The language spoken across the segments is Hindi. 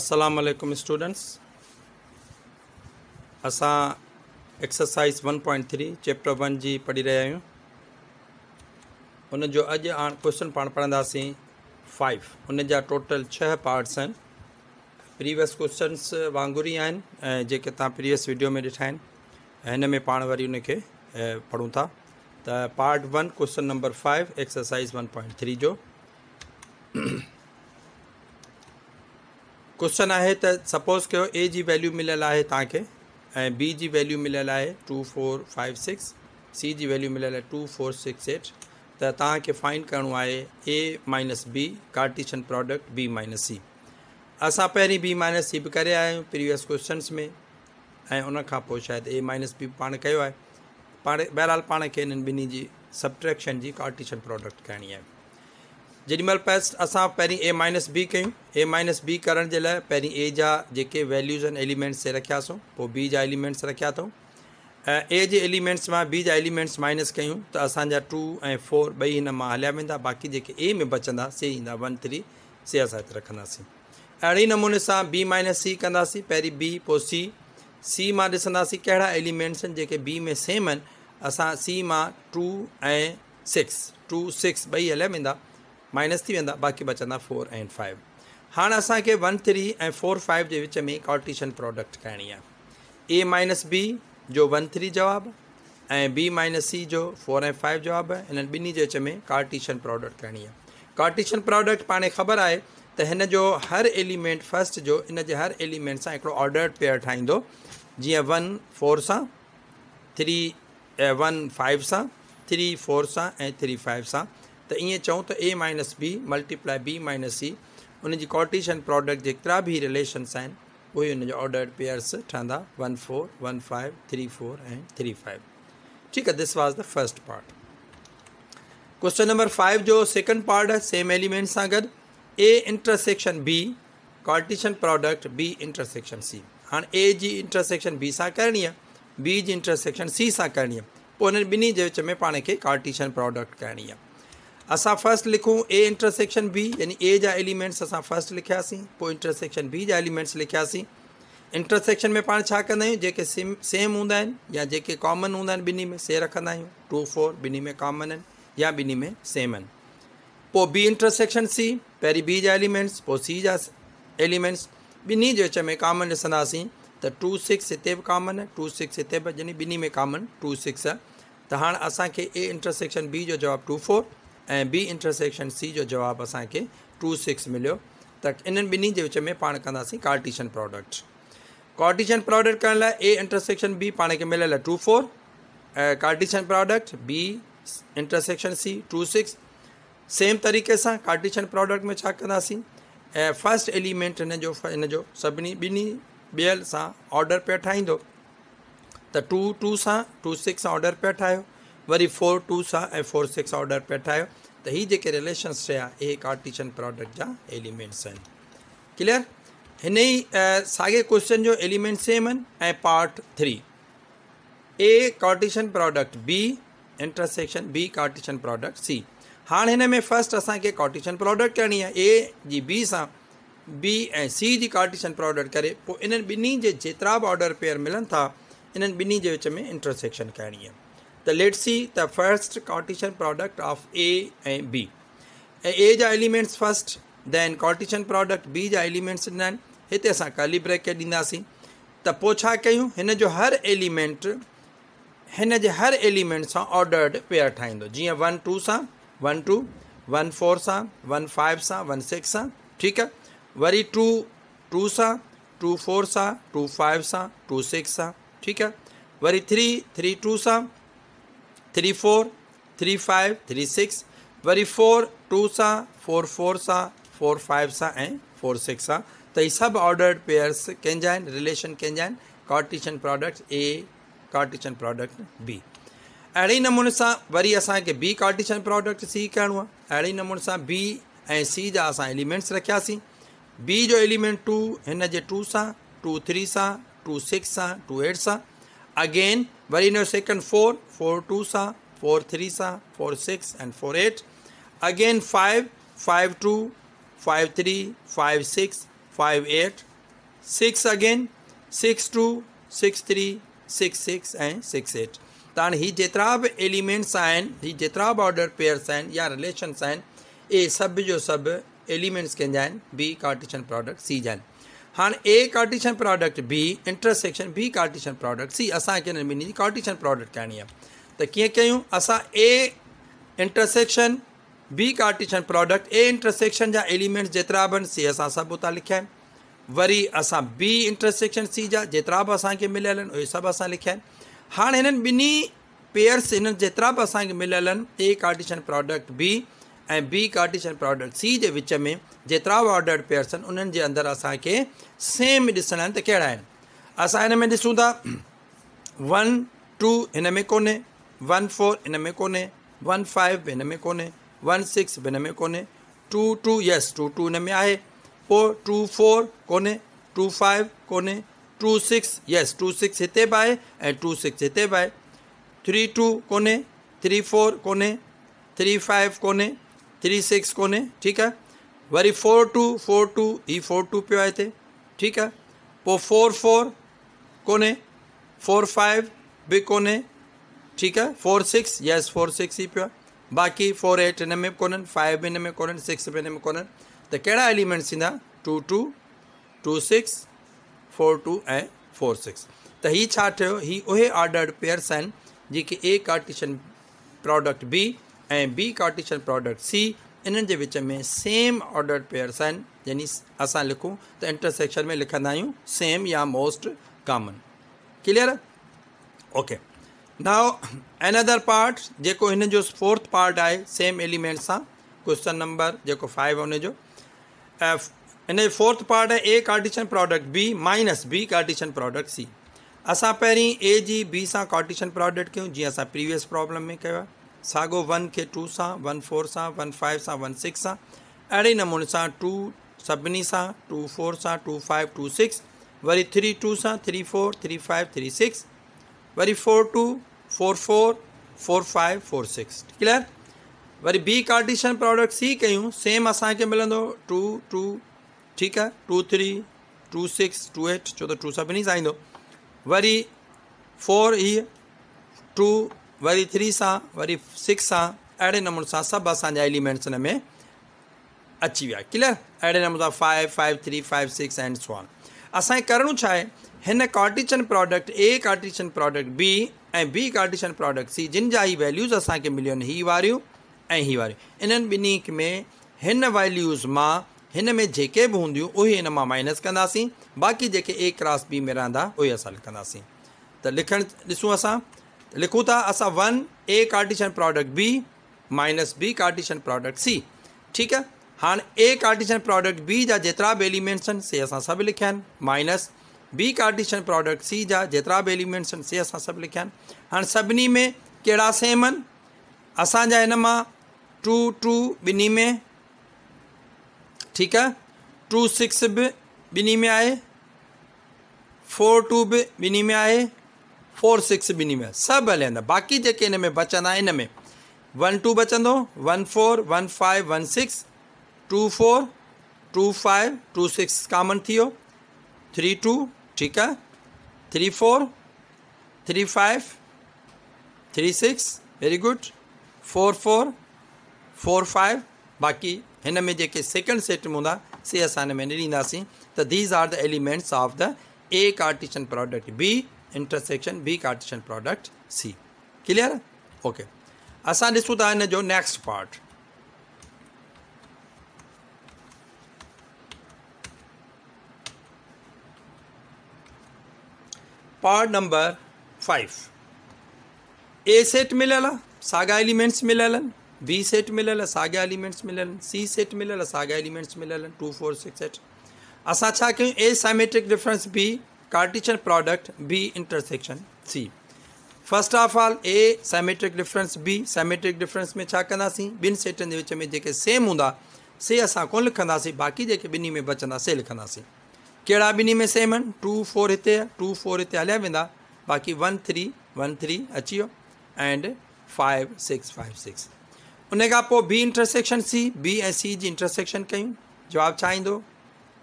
असलकम स्टूडेंट्स अस exercise one point three chapter one जी पढ़ी रहा आहियूं उनजो अॼु क्वेश्चन पाण पढ़ंदासीं फाइव उन टोटल छह पार्ट्स आहिनि प्रीवियस क्वेश्चन्स वांगुर ई आहिनि ऐं प्रीवियस वीडियो में ॾिठा आहिनि में पा वरी उनखे पढ़ूं था part one question number five exercise one point three जो क्वेश्चन आहे त सपोज़ कयो ए जी वैल्यू मिलियलु आहे तव्हांखे ऐं बी जी वैल्यू मिलियलु आहे two four five six C जी वैल्यू मिलियल आहे टू फोर सिक्स एट त तव्हांखे फाइन करिणो आहे A minus B Cartesian product B minus C असां पहिरीं बी माइनस सी बि करे आया आहियूं प्रीवियस क्वेशन्स में ऐं उनखां पोइ शायदि ए माइनस बी बि पाण कयो आहे पाण बहरहाल पाण खे हिननि ॿिन्ही जी सब्ट्रैक्शन जी कार्टिशन प्रोडक्ट करिणी आहे जेॾीमहिल पैस्ट असां पहिरीं ए माइनस बी कयूं ए माइनस बी करण जे लाइ पहिरीं ए जा जेके वैल्यूस आहिनि एलिमेंट्स रखिया अथऊं पोइ बी जा एलिमेंट्स रखिया अथऊं ऐं ए जे एलिमेंट्स मां बी जा एलिमेंट्स माइनस कयूं त असांजा टू ऐं फोर ॿई हिन मां हलिया वेंदा बाक़ी जेके ए में बचंदा से ईंदा वन थ्री से असां हिते रखंदासीं अहिड़े नमूने असां बी माइनस सी कंदासीं पहिरीं बी पोइ सी सी मां ॾिसंदासीं कहिड़ा एलिमेंट्स आहिनि जेके बी में सेम आहिनि असां सी मां टू ऐं सिक्स टू सिक्स ॿई हलिया वेंदा माइनस थी वेंदा बाक़ी बचंदा फोर एंड फाइव हाणे असांखे वन थ्री ऐं फोर फाइव जे विच में कॉर्टीशन प्रोडक्ट करणी आहे ए माइनस बी जो वन थ्री जवाबु ऐं बी माइनस सी जो फोर ऐं फाइव जवाबु आहे हिननि ॿिन्ही जे विच में कॉटीशन प्रोडक्ट करणी आहे कॉटीशन प्रोडक्ट पाण खे ख़बर आहे त हिन जो हर एलिमेंट फस्ट जो इन जे हर एलिमेंट सां हिकिड़ो ऑडर पेयर ठाहींदो जीअं वन फोर सां थ्री वन फाइव सां थ्री फोर सां ऐं थ्री फाइव सां तो ईअं चऊं त A minus B multiply B minus C उनजी कॉटिशन प्रोडक्ट जेतिरा भी रिलेशन्स आहिनि उहे हुनजा ऑर्डर्ड पेयर्स ठहंदा one four one five three four and three five ठीक है this was the first part question number five जो सेकंड पार्ट आहे सेम एलिमेंट सां गॾु A intersection B Cartesian product B intersection C हाँ ए जी इंटरसेक्शन बी से करनी आहे बी जी इंटरसेक्शन सी से करनी है पोइ हुननि ॿिन्ही विच में पाण के कार्टिशन प्रोडक्ट करनी आहे અસા ફર્સ્ટ લખું A ઇન્ટરસેક્શન B એટલે A جا એલિમેન્ટસ અસા ફર્સ્ટ લખ્યા સી પો ઇન્ટરસેક્શન B جا એલિમેન્ટસ લખ્યા સી ઇન્ટરસેક્શન મે પાણ છાક નઈ જે કે સેમ હોન્દન يا જે કે કોમન હોન્દન બની મે સે રખના 2 4 બની મે કોમન ન يا બની મે સેમ અન પો B ઇન્ટરસેક્શન C પેરી B جا એલિમેન્ટસ પો C جا એલિમેન્ટસ બની જો છે મે કોમન સનાસી તો 2 6 ઇતે કોમન 2 6 ઇતે બની મે કોમન 2 6 તો હાણ અસા કે A ઇન્ટરસેક્શન B જો જવાબ 2 4 ऐं बी इंटरसेक्शन सी जो जवाबु असांखे टू सिक्स मिलियो त इन्हनि ॿिन्ही जे विच में पाण कंदासीं कार्टीशन प्रोडक्ट कार्टीशन प्रोडक्ट करण लाइ ए इंटरसेक्शन बी पाण खे मिलियल आहे टू फोर ऐं Cartesian product B intersection C two six same तरीक़े सां कार्टिशन प्रोडक्ट में छा कंदासीं ऐं फस्ट एलिमेंट हिन जो हिन जो सभिनी ॿिन्ही ॿियल सां ऑडर पिया ठाहींदो त टू टू सां टू सिक्स सां ऑडर पिया ठाहियो वरी फोर टू सां ऐं फोर सिक्स ऑडर पिया ठाहियो त हीअ जेके रिलेशन्स रहिया इहे कार्टिशन प्रोडक्ट जा एलिमेंट्स आहिनि क्लियर हिन ई साॻे क्वेश्चन जो एलिमेंट सेम आहिनि ऐं part three A Cartesian product B intersection B Cartesian product C हाणे हिन में फस्ट असांखे कॉटीशन प्रोडक्ट करणी आहे ए जी बी सां बी ऐं सी जी कॉटीशन प्रोडक्ट करे पोइ इन्हनि ॿिन्ही जे जेतिरा बि ऑडर पेयर मिलनि था इन्हनि ॿिन्ही जे विच में इंटरसेक्शन करणी आहे The let's the first first product of A A B A A the first then Cartesian product B B elements elements then हिते असां काली ब्रेकेट ॾींदासीं त पोइ छा कयूं हिन जो हर एलिमेंट हिन जे हर एलिमेंट सां ऑर्डर्ड पेयर ठाहींदो जीअं वन टू सां वन टू वन फोर सां वन फाइव सां वन सिक्स सां ठीकु आहे वरी टू टू सां टू फोर सां टू फाइव सां टू सिक्स सां ठीकु आहे वरी थ्री थ्री टू सां three four three five three six वरी फोर टू सा फोर फोर सा फोर फाइव सा ऐं फोर सिक्स सा त ही सभु ऑर्डर्ड पेयर्स कंहिंजा आहिनि रिलेशन कंहिंजा आहिनि Cartesian products A Cartesian product B अहिड़े नमूने सां वरी असांखे बी कार्टिशन प्रोडक्ट सी करिणो आहे अहिड़े ई नमूने सां बी ऐं सी जा असां एलिमेंट्स रखियासीं बी जो एलिमेंट टू हिन जे टू सां टू थ्री सां टू सिक्स सां टू एट सां अगेन वरी in your second four four two सा फोर थ्री सा four six and four eight again five five two five three five six five eight six again six two six three six six and six eight तान ही जरा भी एलिमेंट्स आयन ही जरा भी ऑर्डर पेयर्स या रिलेशन ये सब जो सब एलिमेंट्स के बी कार्टिशन प्रोडक्ट सी जान हाणे A Cartesian product B intersection B Cartesian product C असांखे हिन कार्टिशन प्रोडक्ट करणी आहे त कीअं कयूं असां A intersection B Cartesian product A intersection जा एलिमेंट्स जेतिरा बि सी अस सभु उतां लिखिया वरी अस बी इंटरसेक्शन सी जहाँ जेतिरा बि असांखे मिलियल आहिनि उहे सभु असां लिखिया आहिनि पेयर्स हिननि जेतिरा बि असांखे मिलियल ए कार्टिशन प्रोडक्ट बी ऐं बी कार्टिशन प्रोडक्ट सी जे विच में जेतिरा बि ऑर्डर पेयर्स आहिनि उन्हनि जे अंदरि असांखे सेम ॾिसणा आहिनि त कहिड़ा आहिनि असां हिन में ॾिसूं था वन टू हिन में कोन्हे वन फोर हिन में कोन्हे वन फाइव बि हिन में कोन्हे वन सिक्स बि हिन में कोन्हे two two yes two two हिन में आहे पोइ टू फोर कोन्हे टू फाइव कोन्हे two six yes two six हिते बि आहे ऐं टू सिक्स हिते बि आहे थ्री टू कोन्हे थ्री फोर कोन्हे थ्री फाइव कोन्हे 3 6 કોને ઠીક છે વેરી 4 2 4 2 ઈ 4 2 પ્યાતે ઠીક છે પો 4 4 કોને 4 5 બે કોને ઠીક છે 4 6 યસ 4 6 ઈ પ્યા બાકી 4 8 નેમે કોને 5 નેમે કોને 6 નેમે કોને તો કેડા エレ मेंट्स સિંડા 2 2 2 6 4 2 એ 4 6 તો હી છાઠ હી ઓહે ઓર્ડર્ડ પિયર્સ હે જી કે એ કાર્ટેશિયન પ્રોડક્ટ બી ऐं बी कार्टिशन प्रोडक्ट सी इन्हनि जे विच में सेम ऑर्डर पेयर्स आहिनि यानी असां लिखूं त इंटरसेक्शन में लिखंदा आहियूं सेम या most common clear okay now another part जेको हिन जो फोर्थ पार्ट आहे सेम एलिमेंट सां क्वेश्चन नंबर जेको फाइव आहे हुनजो हिन जो फोर्थ पार्ट आहे A Cartesian product B minus B Cartesian product C असां पहिरीं ए जी बी सां कार्टिशन प्रोडक्ट कयूं जीअं असां प्रीवियस प्रॉब्लम में कयो आहे साॻियो वन के टू सां वन फोर सां वन फाइव सां वन सिक्स सां अहिड़े नमूने सा टू सभी सां टू फोर सां टू फाइव टू सिक्स वरी थ्री टू सां three four three five three six वरी four two four four four five four six clear वरी बी कार्डिशन प्रोडक्ट सी क्यों सेम असांखे मिल टू टू ठीक है two three two six two eight छो तो टू सभिनी सां ईंदो वरी फोर हीअ टू वरी थ्री सां वरी सिक्स सां अहिड़े नमूने सां सभु असांजा एलिमेंट्स हिन में अची विया क्लियर अहिड़े नमूने सां five five three five six and सन असांखे करिणो छा आहे हिन Cartesian product A Cartesian product B ऐं बी कार्टीशन प्रोडक्ट सी जिन जा ई वैल्यूज़ असांखे मिलियो आहिनि हीअ वारियूं ऐं हीअ वारियूं इन्हनि ॿिन्ही में हिन वैल्यूज़ मां हिन में जेके बि हूंदियूं उहे हिन मां माइनस कंदासीं बाक़ी जेके ए क्रॉस बी में रहंदा उहे असां लिखंदासीं त लिखणु ॾिसूं असां लिखूँ था असा one A Cartesian product B minus B Cartesian product C ठीक है हाणे ए कार्टिशन प्रोडक्ट बी जा जेतिरा बि एलिमेंट्स से अस सभु लिखिया minus B Cartesian product C जा जेतिरा बि एलिमेंट्स आहिनि से असां सभु लिखिया आहिनि हाणे में कड़ा सेम आहिनि असांजा हिन टू टू ॿिन्ही में ठीक है टू सिक्स भी ॿिन्ही में आहे फोर टू भी ॿिन्ही में आहे फोर सिक्स बि में सभु हले वेंदा बाक़ी जेके हिन में बचंदा इन में वन टू बचंदो one four one five one six two four two five two six common थी वियो थ्री टू ठीकु आहे three four three five three six very good four four four five बाक़ी हिन में जेके सेकेंड सेट में हूंदा से असां हिन में न ॾींदासीं त these are the elements of the A Cartesian product B intersection B Cartesian product C clear okay असा ॾिसूं था इन जो next part part number five A set मिलियल आहे एलिमेंट्स मिलल आहिनि बी सेट मिलियल आहे एलिमेंट्स मिलल सी सेट मिलियल आहे एलिमेंट्स मिलल टू फोर सिक्स एट असा छा कयूं A symmetric difference B Cartesian product B intersection C first of all A symmetric difference B symmetric difference में छा बिन ॿिनि के विच में जेके सेम हूंदा से असां कोन लिखासी बाक़ी जेके ॿिन्ही में बचंदा से लिखंदासीं कड़ा ॿिन्ही में सेम आहिनि टू फोर हिते टू फोर हिते हलिया वा बाक़ी वन थ्री वन थ्री अची वियो and five six five six उन खां बी इंटरसेक्शन सी बी ऐं सी की इंटरसेक्शन क्यों जवाब छा ईंदो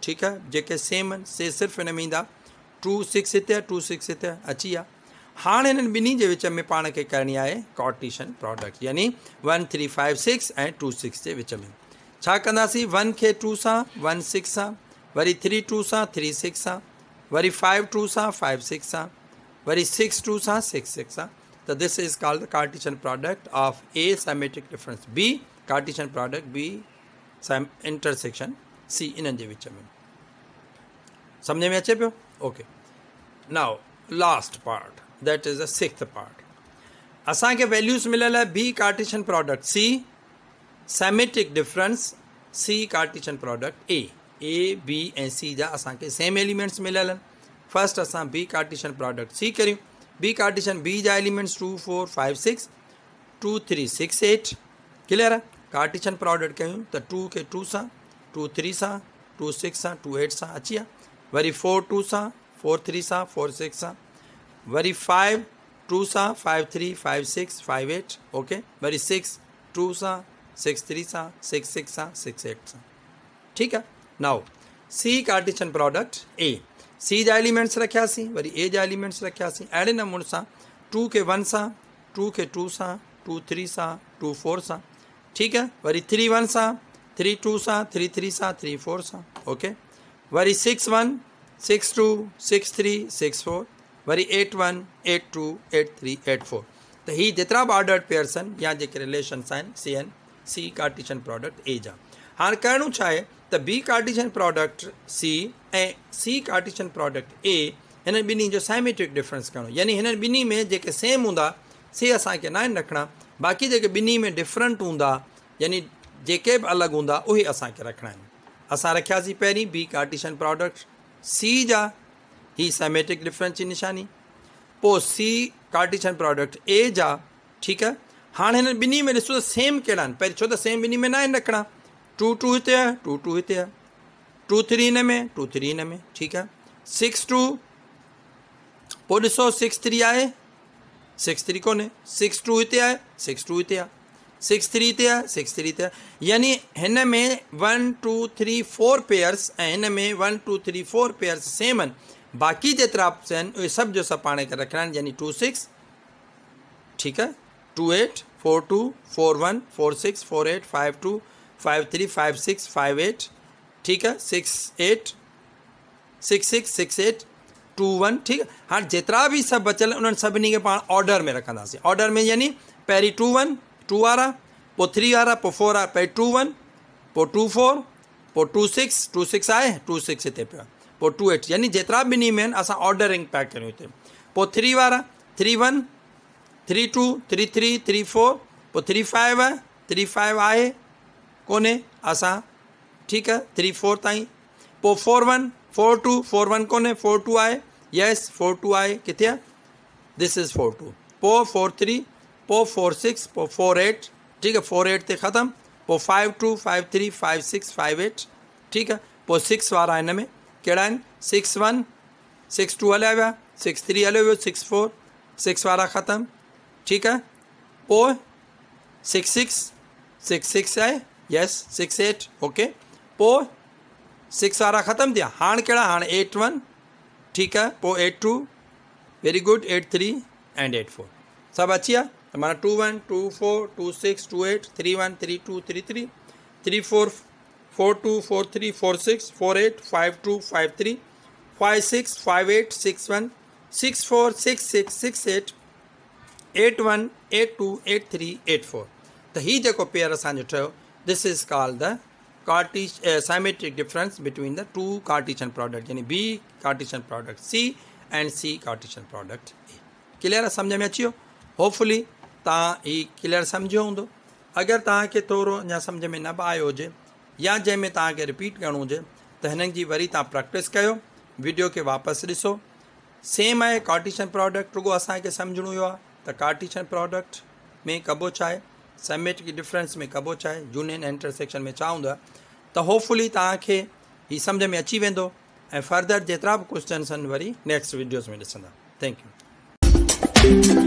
ठीकु आहे सेम से सिर्फ़ु इन में ईंदा टू सिक्स इत टू सिक्स इत अची हाँ इन बिन्हीं के विच में पाण के करनी है कॉटिशन प्रोडक्ट यानी one three five six A two six के विच में छा वन के टू से वन सिक्स से वरी थ्री टू से थ्री सिक्स से वरी फाइव टू से फाइव सिक्स से वरी सिक्स टू से सिक्स सिक्स से त this is called Cartesian product of A symmetric difference B Cartesian product B intersection C इन विच में समझ में अचे पे okay now last part that is a six part असांखे वैल्यूस मिलियल है B Cartesian product C symmetric difference C Cartesian product A A B ऐं सी जा असांखे सेम एलिमेंट्स मिलियल आहिनि फस्ट असां बी कार्टिशन प्रोडक्ट सी करियूं बी कार्टिशन बी जा elements two four five six two three six eight clear आहे कार्टिशन प्रोडक्ट कयूं त टू खे टू सां टू थ्री सां टू सिक्स सां टू एट सां अची विया वरी फोर टू सां फोर थ्री सा फोर सिक्स सा वरी फाइव टू सा five three five six five eight okay वरी सिक्स टू सा सिक्स थ्री सा सिक्स सिक्स सा सिक्स एट सा ठीक है now C Cartesian product A C जा एलिमेंट्स सी वरी ए जा एलिमेंट्स सी अड़े नमूने सा टू के वन सा टू के टू सा टू थ्री सा टू फोर सा ठीक है वरी थ्री वन सा थ्री टू सा थ्री थ्री सा थ्री फोर सा ओके वरी six one six two six three six four वरी eight one eight two eight three eight four त ही जेतिरा बि ऑडर्ड पेयर्स आहिनि या जेके रिलेशन्स आहिनि से आहिनि सी कार्टिशन प्रोडक्ट ए जा हाणे करिणो छा आहे त बी कार्टिशन प्रोडक्ट सी ऐं सी कार्टिशन प्रोडक्ट ए हिन ॿिन्ही जो सैमेट्रिक डिफ्रेंस करिणो यानी हिन ॿिन्ही में जेके सेम हूंदा से असांखे न आहिनि रखिणा बाक़ी जेके ॿिन्ही में डिफरेंट हूंदा यानी जेके बि अलॻि हूंदा उहे असांखे रखिणा आहिनि असां रखियासीं पहिरीं बी कार्टिशन प्रोडक्ट जा ही सैमेटिक डिफरेंस की निशानी पो सी कार्टिशन प्रोडक्ट ए जा ठीक है हाँ इन बिन्हीं में ॾिसो सेम कड़ा पे छो तो सेम बिन्हीं में ना रखना टू टू इत है टू टू इत है टू थ्री इन में टू थ्री इन में ठीक है सिक्स टू पोइ सिक्स थ्री आए सिक्स थ्री को सिक्स टू इत है सिक्स टू इत है सिक्स थ्री थे सिक्स थ्री थे यानी हिन में one two three four pairs ऐं हिन में one two three four pairs same बाक़ी जितना ऑप्शन आहिनि जो सब पाने का रखना यानी टू सिक्स ठीक है two eight four two four one four six four eight five two five three five six five eight ठीक है six eight six six six eight two one ठीक है हाँ जितना भी सब बचल उन्होंने सभी के पा ऑर्डर में रखंदासीं ऑर्डर में यानी पैरी टू वन टू आ रहा पो थ्री आ रहा पो फोर आ पे टू वन पो टू फोर पो टू सिक्स टू सिक्स आए टू सिक्स इतने पे पो टू एट यानी जितना भी ॾींहं में आहिनि पैक करियूं थ्री वारा three one three two three three three four पो थ्री फाइव है थ्री फाइव आए को अस ठीक है थ्री फोर ताईं four one four two four one कोन्हे फोर टू आए यस फोर टू आए किथे दिस इज़ फोर टू पो फोर थ्री पो फोर सिक्स पो फोर एट ठीक है फोर एट थे ख़त्म पो five two five three five six five eight ठीक है पो सिक्स वारा इन में कड़ा सिक्स वन सिक्स टू हल हुआ सिक्स थ्री हल हुए सिक्स फोर सिक्स वारा ख़त्म ठीक है पो सिक्स सिक्स सिक्स सिक्स है यस सिक्स एट ओके पो सिक्स वारा ख़त्म थे हाँ कड़ा हाँ एट वन ठीक है पो eight two very good eight three and eight four सब अची है हमारा two one two four two six two eight three one three two three three three four four two four three four six four eight five two five three five six five eight six one six four six six six eight eight one eight two eight three eight four त तो हीअ जेको पेयर असांजो ठहियो this is call the cartesian symmetric difference between the two cartesian product यानी B Cartesian product C and C Cartesian product A clear आहे सम्झ में अची वियो होपफुली तव्हां क्लियर सम्झियो हूंदो अगर तव्हांखे थोरो अञा सम्झ में न बि आयो हुजे या जंहिंमें तव्हांखे रिपीट करिणो हुजे त वरी तव्हां प्रैक्टिस कर वीडियो के वापस ॾिसो सेम आहे कार्टिशन प्रोडक्ट रुगो असांखे समझण हुयो कार्टिशन प्रोडक्ट में कबोच छा आहे सेमेटिक डिफरेंस में कबो छा आहे इंटरसेक्शन में छा हूंदो आहे होपफुली तव्हांखे हीउ सम्झ में अची वेंदो ऐं फर्दर जेतिरा बि क्वेश्चन्स आहिनि वरी नेक्स्ट वीडियोस में ॾिसंदा थैंक यू